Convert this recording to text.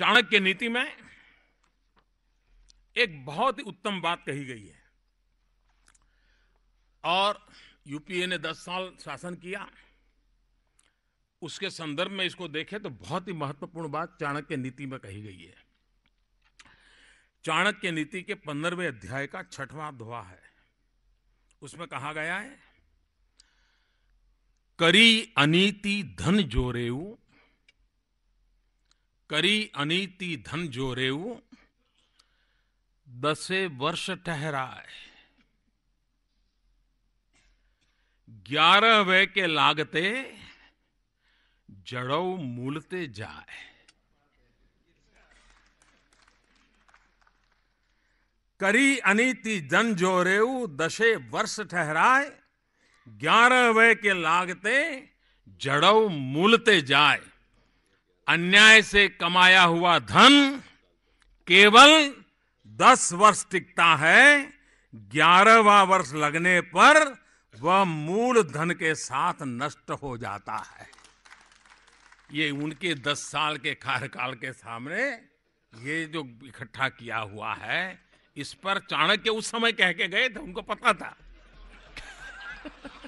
चाणक्य नीति में एक बहुत ही उत्तम बात कही गई है और यूपीए ने 10 साल शासन किया उसके संदर्भ में इसको देखें तो बहुत ही महत्वपूर्ण बात चाणक्य नीति में कही गई है चाणक्य नीति के पंद्रहवें अध्याय का छठवां दोहा है उसमें कहा गया है करी अनीति धन जोरेऊ करी अनीति धन जो रेऊ दसे वर्ष ठहराए ग्यारह वे के लागते जड़ो मूलते जाए करी अनीति जन जो दशे वर्ष ठहराए ग्यारह वे के लागते जड़ो मूलते जाए अन्याय से कमाया हुआ धन केवल दस वर्ष टिकता है ग्यारहवा वर्ष लगने पर वह मूल धन के साथ नष्ट हो जाता है ये उनके दस साल के कार्यकाल के सामने ये जो इकट्ठा किया हुआ है इस पर चाणक्य उस समय कह के गए थे उनको पता था